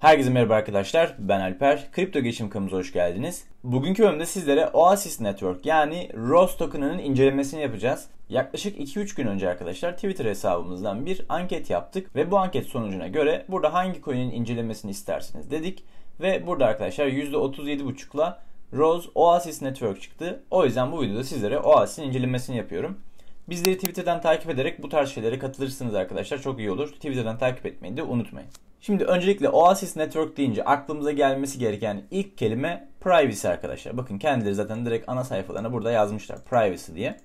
Herkese merhaba arkadaşlar, ben Alper. Kripto Geçim Kanalımıza hoş geldiniz. Bugünkü bölümde sizlere Oasis Network yani ROS token'ının incelemesini yapacağız. Yaklaşık 2-3 gün önce arkadaşlar Twitter hesabımızdan bir anket yaptık ve bu anket sonucuna göre burada hangi coin'in incelemesini istersiniz dedik. Ve burada arkadaşlar %37.5'la ROS Oasis Network çıktı. O yüzden bu videoda sizlere Oasis'in incelemesini yapıyorum. Bizleri Twitter'dan takip ederek bu tarz şeylere katılırsınız arkadaşlar. Çok iyi olur. Twitter'dan takip etmeyi de unutmayın. Şimdi öncelikle Oasis Network deyince aklımıza gelmesi gereken ilk kelime privacy arkadaşlar. Bakın kendileri zaten direkt ana sayfalarına burada yazmışlar privacy diye.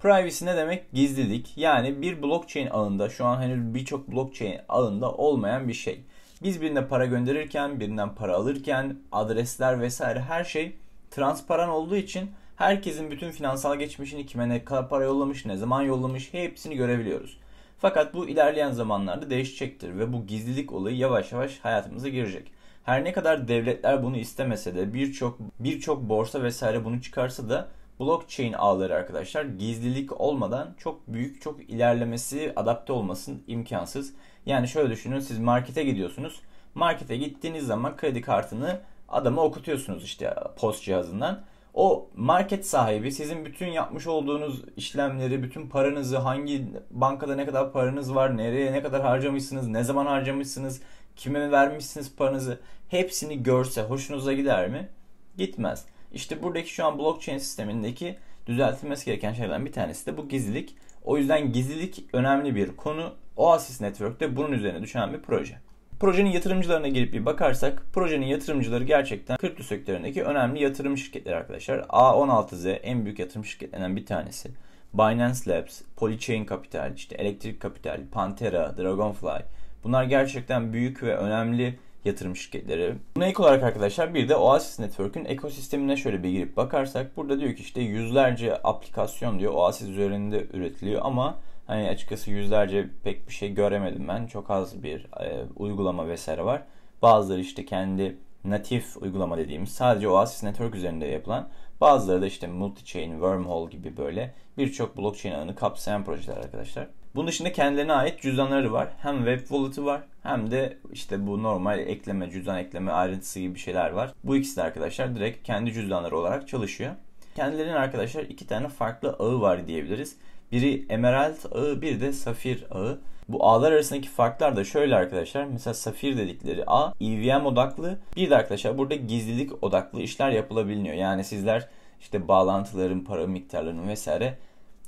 Privacy ne demek? Gizlilik. Yani bir blockchain ağında şu an henüz birçok blockchain ağında olmayan bir şey. Biz birine para gönderirken, birinden para alırken adresler vesaire her şey transparan olduğu için herkesin bütün finansal geçmişini kime ne kadar para yollamış, ne zaman yollamış hepsini görebiliyoruz. Fakat bu ilerleyen zamanlarda değişecektir ve bu gizlilik olayı yavaş yavaş hayatımıza girecek. Her ne kadar devletler bunu istemese de birçok birçok borsa vesaire bunu çıkarsa da blockchain ağları arkadaşlar gizlilik olmadan çok büyük çok ilerlemesi adapte olmasın imkansız. Yani şöyle düşünün siz markete gidiyorsunuz. Markete gittiğiniz zaman kredi kartını adama okutuyorsunuz işte post cihazından. O market sahibi sizin bütün yapmış olduğunuz işlemleri, bütün paranızı, hangi bankada ne kadar paranız var, nereye ne kadar harcamışsınız, ne zaman harcamışsınız, kime vermişsiniz paranızı hepsini görse hoşunuza gider mi? Gitmez. İşte buradaki şu an blockchain sistemindeki düzeltilmesi gereken şeylerden bir tanesi de bu gizlilik. O yüzden gizlilik önemli bir konu. Oasis Network de bunun üzerine düşen bir proje. Projenin yatırımcılarına girip bir bakarsak projenin yatırımcıları gerçekten kripto sektöründeki önemli yatırım şirketleri arkadaşlar. A16Z en büyük yatırım şirketlerinden bir tanesi. Binance Labs, Polychain Capital, işte Elektrik Capital, Pantera, Dragonfly. Bunlar gerçekten büyük ve önemli yatırım şirketleri. Buna ek olarak arkadaşlar bir de Oasis Network'ün ekosistemine şöyle bir girip bakarsak burada diyor ki işte yüzlerce aplikasyon diyor Oasis üzerinde üretiliyor ama Hani açıkçası yüzlerce pek bir şey göremedim ben. Çok az bir e, uygulama vesaire var. Bazıları işte kendi natif uygulama dediğimiz sadece Oasis Network üzerinde yapılan bazıları da işte multi-chain, wormhole gibi böyle birçok blockchain ağını kapsayan projeler arkadaşlar. Bunun dışında kendilerine ait cüzdanları var. Hem web wallet'ı var hem de işte bu normal ekleme, cüzdan ekleme ayrıntısı gibi şeyler var. Bu ikisi de arkadaşlar direkt kendi cüzdanları olarak çalışıyor. Kendilerinin arkadaşlar iki tane farklı ağı var diyebiliriz. Biri emerald ağı, bir de safir ağı. Bu ağlar arasındaki farklar da şöyle arkadaşlar. Mesela safir dedikleri ağ EVM odaklı. Bir de arkadaşlar burada gizlilik odaklı işler yapılabiliyor. Yani sizler işte bağlantıların, para miktarlarının vesaire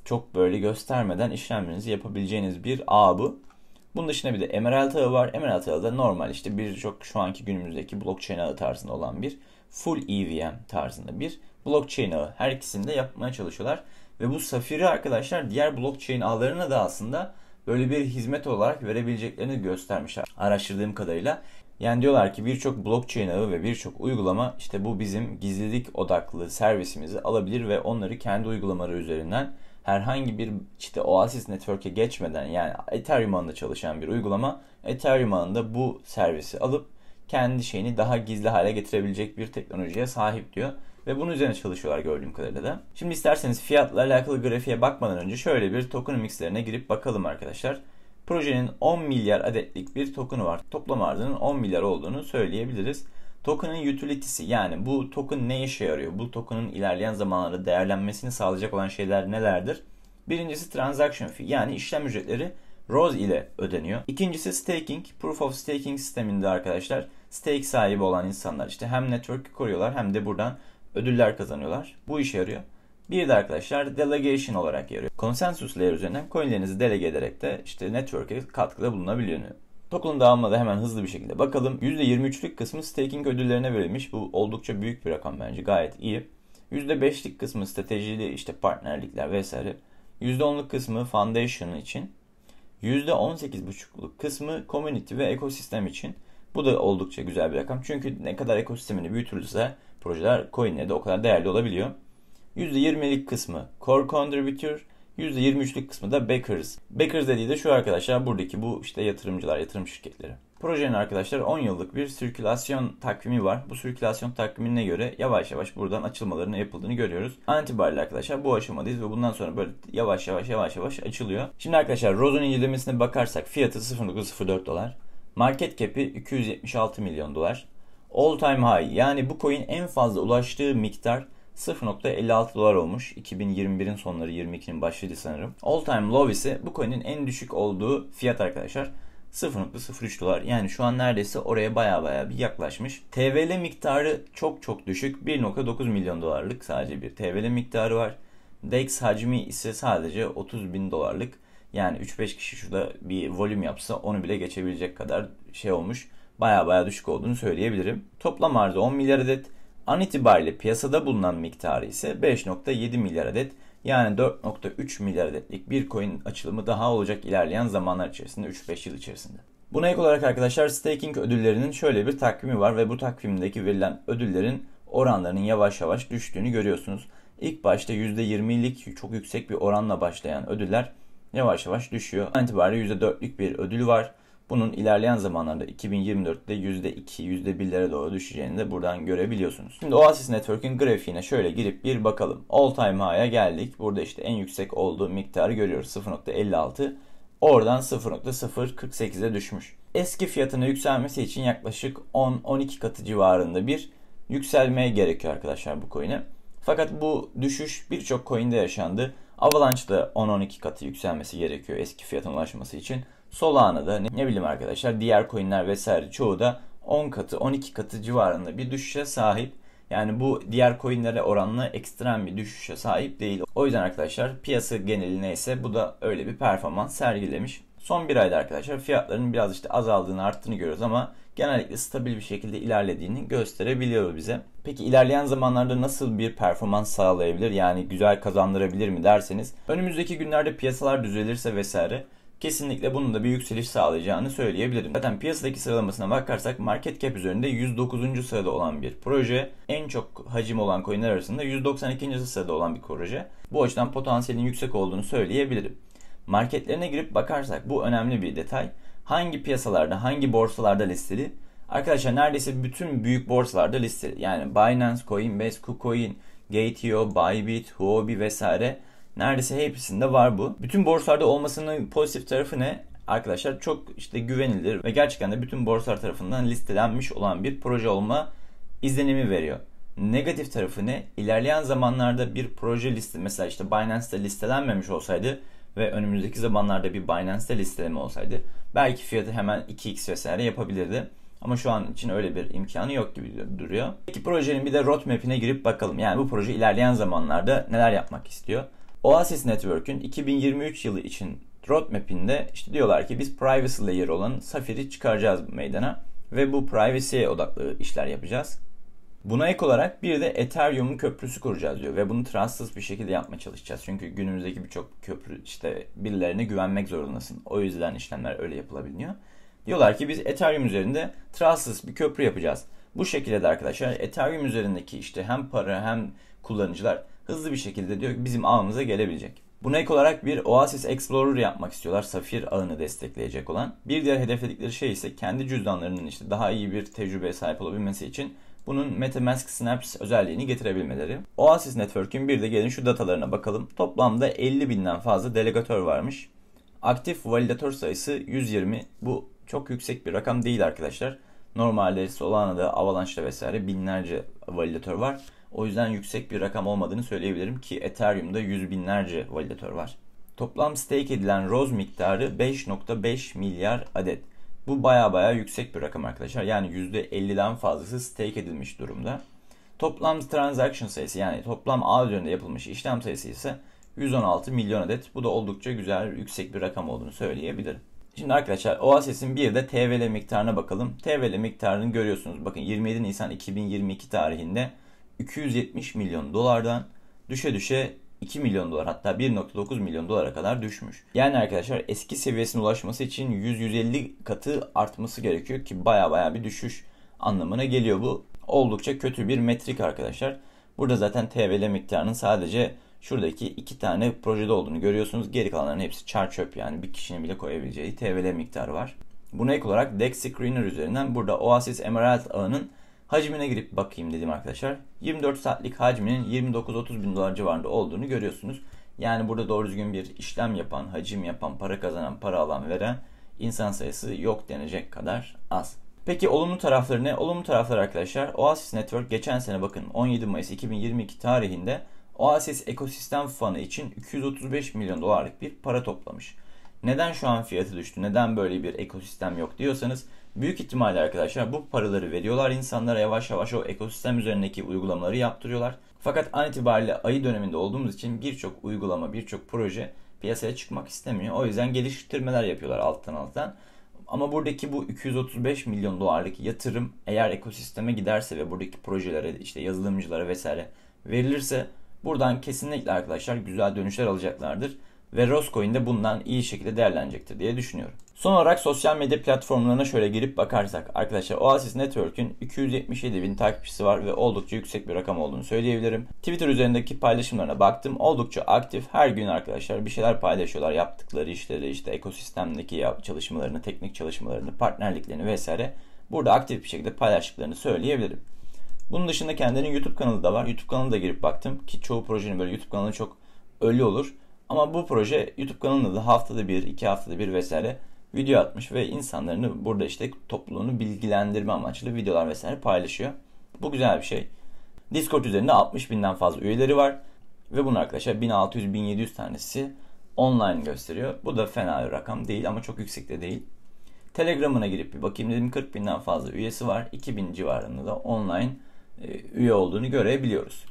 çok böyle göstermeden işlemlerinizi yapabileceğiniz bir ağ bu. Bunun dışında bir de Emerald ağı var. Emerald ağı da normal işte birçok şu anki günümüzdeki blockchain ağı tarzında olan bir full EVM tarzında bir blockchain ağı. Her ikisini de yapmaya çalışıyorlar. Ve bu Safir'i arkadaşlar diğer blockchain ağlarına da aslında böyle bir hizmet olarak verebileceklerini göstermişler araştırdığım kadarıyla. Yani diyorlar ki birçok blockchain ağı ve birçok uygulama işte bu bizim gizlilik odaklı servisimizi alabilir ve onları kendi uygulamaları üzerinden herhangi bir işte Oasis Network'e geçmeden yani Ethereum ağında çalışan bir uygulama Ethereum ağında bu servisi alıp kendi şeyini daha gizli hale getirebilecek bir teknolojiye sahip diyor. Ve bunun üzerine çalışıyorlar gördüğüm kadarıyla da. Şimdi isterseniz fiyatla alakalı grafiğe bakmadan önce şöyle bir tokenomics'lerine girip bakalım arkadaşlar. Projenin 10 milyar adetlik bir token'ı var. Toplam arzının 10 milyar olduğunu söyleyebiliriz. Token'ın utility'si yani bu token ne işe yarıyor? Bu token'ın ilerleyen zamanlarda değerlenmesini sağlayacak olan şeyler nelerdir? Birincisi transaction fee yani işlem ücretleri ROS ile ödeniyor. İkincisi staking, proof of staking sisteminde arkadaşlar stake sahibi olan insanlar işte hem network'ü koruyorlar hem de buradan ödüller kazanıyorlar. Bu işe yarıyor. Bir de arkadaşlar delegation olarak yarıyor. Konsensus layer üzerinden coinlerinizi delege ederek de işte network'e katkıda bulunabiliyorsunuz. Token dağılma da hemen hızlı bir şekilde bakalım. %23'lük kısmı staking ödüllerine verilmiş. Bu oldukça büyük bir rakam bence gayet iyi. %5'lik kısmı stratejili işte partnerlikler vesaire. %10'luk kısmı foundation için. %18,5'luk kısmı community ve ekosistem için. Bu da oldukça güzel bir rakam. Çünkü ne kadar ekosistemini büyütürse projeler coin'e de o kadar değerli olabiliyor. %20'lik kısmı core contributor, %23'lük kısmı da backers. Backers dediği de şu arkadaşlar buradaki bu işte yatırımcılar, yatırım şirketleri. Projenin arkadaşlar 10 yıllık bir sirkülasyon takvimi var. Bu sirkülasyon takvimine göre yavaş yavaş buradan açılmalarının yapıldığını görüyoruz. Antibariyle arkadaşlar bu aşamadayız ve bundan sonra böyle yavaş yavaş yavaş yavaş açılıyor. Şimdi arkadaşlar Rose'un incelemesine bakarsak fiyatı 0.04 dolar. Market cap'i 276 milyon dolar. All time high yani bu coin en fazla ulaştığı miktar 0.56 dolar olmuş. 2021'in sonları 22'nin başıydı sanırım. All time low ise bu coin'in en düşük olduğu fiyat arkadaşlar. 0.03 dolar. Yani şu an neredeyse oraya baya baya bir yaklaşmış. TVL miktarı çok çok düşük. 1.9 milyon dolarlık sadece bir TVL miktarı var. DEX hacmi ise sadece 30 bin dolarlık. Yani 3-5 kişi şurada bir volüm yapsa onu bile geçebilecek kadar şey olmuş baya baya düşük olduğunu söyleyebilirim. Toplam arzı 10 milyar adet. An itibariyle piyasada bulunan miktarı ise 5.7 milyar adet. Yani 4.3 milyar adetlik bir coin açılımı daha olacak ilerleyen zamanlar içerisinde 3-5 yıl içerisinde. Buna ek olarak arkadaşlar staking ödüllerinin şöyle bir takvimi var ve bu takvimdeki verilen ödüllerin oranlarının yavaş yavaş düştüğünü görüyorsunuz. İlk başta %20'lik çok yüksek bir oranla başlayan ödüller yavaş yavaş düşüyor. An itibariyle %4'lük bir ödül var. Bunun ilerleyen zamanlarda 2024'te %2, %1'lere doğru düşeceğini de buradan görebiliyorsunuz. Şimdi Oasis Network'ün grafiğine şöyle girip bir bakalım. All time high'a geldik. Burada işte en yüksek olduğu miktarı görüyoruz 0.56. Oradan 0.048'e düşmüş. Eski fiyatına yükselmesi için yaklaşık 10-12 katı civarında bir yükselmeye gerekiyor arkadaşlar bu coin'e. Fakat bu düşüş birçok coin'de yaşandı. Avalanche'da 10-12 katı yükselmesi gerekiyor eski fiyatına ulaşması için. Solana'da da ne bileyim arkadaşlar diğer coinler vesaire çoğu da 10 katı 12 katı civarında bir düşüşe sahip. Yani bu diğer coinlere oranla ekstrem bir düşüşe sahip değil. O yüzden arkadaşlar piyasa geneline ise bu da öyle bir performans sergilemiş. Son bir ayda arkadaşlar fiyatların biraz işte azaldığını arttığını görüyoruz ama genellikle stabil bir şekilde ilerlediğini gösterebiliyor bize. Peki ilerleyen zamanlarda nasıl bir performans sağlayabilir yani güzel kazandırabilir mi derseniz önümüzdeki günlerde piyasalar düzelirse vesaire kesinlikle bunun da bir yükseliş sağlayacağını söyleyebilirim. Zaten piyasadaki sıralamasına bakarsak market cap üzerinde 109. sırada olan bir proje. En çok hacim olan coinler arasında 192. sırada olan bir proje. Bu açıdan potansiyelin yüksek olduğunu söyleyebilirim. Marketlerine girip bakarsak bu önemli bir detay. Hangi piyasalarda, hangi borsalarda listeli? Arkadaşlar neredeyse bütün büyük borsalarda listeli. Yani Binance, Coinbase, KuCoin, Gate.io, Bybit, Huobi vesaire Neredeyse hepsinde var bu. Bütün borsalarda olmasının pozitif tarafı ne? Arkadaşlar çok işte güvenilir ve gerçekten de bütün borsalar tarafından listelenmiş olan bir proje olma izlenimi veriyor. Negatif tarafı ne? İlerleyen zamanlarda bir proje liste mesela işte Binance'de listelenmemiş olsaydı ve önümüzdeki zamanlarda bir Binance'de listeleme olsaydı belki fiyatı hemen 2x vesaire yapabilirdi. Ama şu an için öyle bir imkanı yok gibi duruyor. Peki projenin bir de roadmap'ine girip bakalım. Yani bu proje ilerleyen zamanlarda neler yapmak istiyor? Oasis Network'ün 2023 yılı için roadmap'inde işte diyorlar ki biz privacy layer olan safiri çıkaracağız meydana ve bu privacy'ye odaklı işler yapacağız. Buna ek olarak bir de Ethereum'un köprüsü kuracağız diyor ve bunu trustsız bir şekilde yapma çalışacağız. Çünkü günümüzdeki birçok köprü işte birilerine güvenmek zorundasın. O yüzden işlemler öyle yapılabiliyor. Diyorlar ki biz Ethereum üzerinde trustsız bir köprü yapacağız. Bu şekilde de arkadaşlar Ethereum üzerindeki işte hem para hem kullanıcılar hızlı bir şekilde diyor ki bizim ağımıza gelebilecek. Buna ek olarak bir Oasis Explorer yapmak istiyorlar. Safir ağını destekleyecek olan. Bir diğer hedefledikleri şey ise kendi cüzdanlarının işte daha iyi bir tecrübeye sahip olabilmesi için bunun MetaMask Snaps özelliğini getirebilmeleri. Oasis Network'ün bir de gelin şu datalarına bakalım. Toplamda 50 binden fazla delegatör varmış. Aktif validatör sayısı 120. Bu çok yüksek bir rakam değil arkadaşlar. Normalde Solana'da, Avalanche'da vesaire binlerce validatör var. O yüzden yüksek bir rakam olmadığını söyleyebilirim ki Ethereum'da yüz binlerce validatör var. Toplam stake edilen ROS miktarı 5.5 milyar adet. Bu baya baya yüksek bir rakam arkadaşlar. Yani %50'den fazlası stake edilmiş durumda. Toplam transaction sayısı yani toplam ağ üzerinde yapılmış işlem sayısı ise 116 milyon adet. Bu da oldukça güzel, yüksek bir rakam olduğunu söyleyebilirim. Şimdi arkadaşlar Oasis'in bir de TVL miktarına bakalım. TVL miktarını görüyorsunuz. Bakın 27 Nisan 2022 tarihinde 270 milyon dolardan düşe düşe 2 milyon dolar hatta 1.9 milyon dolara kadar düşmüş. Yani arkadaşlar eski seviyesine ulaşması için 100-150 katı artması gerekiyor ki baya baya bir düşüş anlamına geliyor bu. Oldukça kötü bir metrik arkadaşlar. Burada zaten TVL miktarının sadece şuradaki iki tane projede olduğunu görüyorsunuz. Geri kalanların hepsi çar çöp yani bir kişinin bile koyabileceği TVL miktarı var. Buna ek olarak Dex Screener üzerinden burada Oasis Emerald ağının Hacmine girip bakayım dedim arkadaşlar. 24 saatlik hacminin 29-30 bin dolar civarında olduğunu görüyorsunuz. Yani burada doğru düzgün bir işlem yapan, hacim yapan, para kazanan, para alan, veren insan sayısı yok denecek kadar az. Peki olumlu tarafları ne? Olumlu tarafları arkadaşlar Oasis Network geçen sene bakın 17 Mayıs 2022 tarihinde Oasis Ekosistem Fanı için 235 milyon dolarlık bir para toplamış. Neden şu an fiyatı düştü? Neden böyle bir ekosistem yok diyorsanız Büyük ihtimalle arkadaşlar bu paraları veriyorlar insanlara yavaş yavaş o ekosistem üzerindeki uygulamaları yaptırıyorlar. Fakat an itibariyle ayı döneminde olduğumuz için birçok uygulama, birçok proje piyasaya çıkmak istemiyor. O yüzden geliştirmeler yapıyorlar alttan alttan. Ama buradaki bu 235 milyon dolarlık yatırım eğer ekosisteme giderse ve buradaki projelere işte yazılımcılara vesaire verilirse buradan kesinlikle arkadaşlar güzel dönüşler alacaklardır. Ve Roscoin de bundan iyi şekilde değerlenecektir diye düşünüyorum. Son olarak sosyal medya platformlarına şöyle girip bakarsak arkadaşlar Oasis Network'ün 277 bin takipçisi var ve oldukça yüksek bir rakam olduğunu söyleyebilirim. Twitter üzerindeki paylaşımlarına baktım oldukça aktif her gün arkadaşlar bir şeyler paylaşıyorlar yaptıkları işleri işte ekosistemdeki çalışmalarını teknik çalışmalarını partnerliklerini vesaire burada aktif bir şekilde paylaştıklarını söyleyebilirim. Bunun dışında kendilerinin YouTube kanalı da var. YouTube kanalına da girip baktım ki çoğu projenin böyle YouTube kanalı çok ölü olur. Ama bu proje YouTube kanalında da haftada bir, iki haftada bir vesaire video atmış ve insanlarını burada işte topluluğunu bilgilendirme amaçlı videolar vesaire paylaşıyor. Bu güzel bir şey. Discord üzerinde 60 binden fazla üyeleri var. Ve bunun arkadaşlar 1600-1700 tanesi online gösteriyor. Bu da fena bir rakam değil ama çok yüksek de değil. Telegram'ına girip bir bakayım dedim 40 binden fazla üyesi var. 2000 civarında da online e, üye olduğunu görebiliyoruz.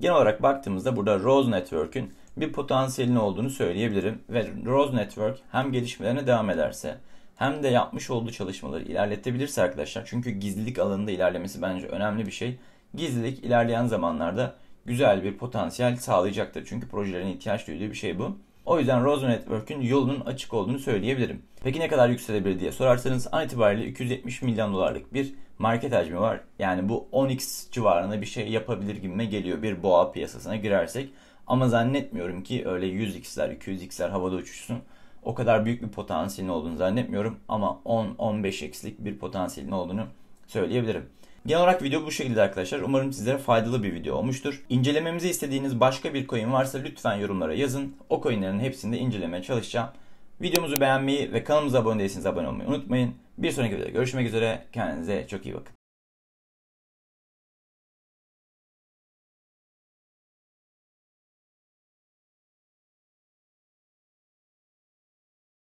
Genel olarak baktığımızda burada Rose Network'ün bir potansiyelin olduğunu söyleyebilirim ve Rose Network hem gelişmelerine devam ederse hem de yapmış olduğu çalışmaları ilerletebilirse arkadaşlar çünkü gizlilik alanında ilerlemesi bence önemli bir şey. Gizlilik ilerleyen zamanlarda güzel bir potansiyel sağlayacaktır. Çünkü projelerin ihtiyaç duyduğu bir şey bu. O yüzden Rose Network'ün yolunun açık olduğunu söyleyebilirim. Peki ne kadar yükselebilir diye sorarsanız an itibariyle 270 milyon dolarlık bir market hacmi var. Yani bu 10x civarında bir şey yapabilir gibime geliyor bir boğa piyasasına girersek. Ama zannetmiyorum ki öyle 100x'ler, 200x'ler havada uçuşsun. O kadar büyük bir potansiyelin olduğunu zannetmiyorum ama 10-15x'lik bir potansiyelin olduğunu söyleyebilirim. Genel olarak video bu şekilde arkadaşlar. Umarım sizlere faydalı bir video olmuştur. İncelememizi istediğiniz başka bir coin varsa lütfen yorumlara yazın. O coinlerin hepsini de incelemeye çalışacağım. Videomuzu beğenmeyi ve kanalımıza abone değilseniz abone olmayı unutmayın. Bir sonraki videoda görüşmek üzere. Kendinize çok iyi bakın.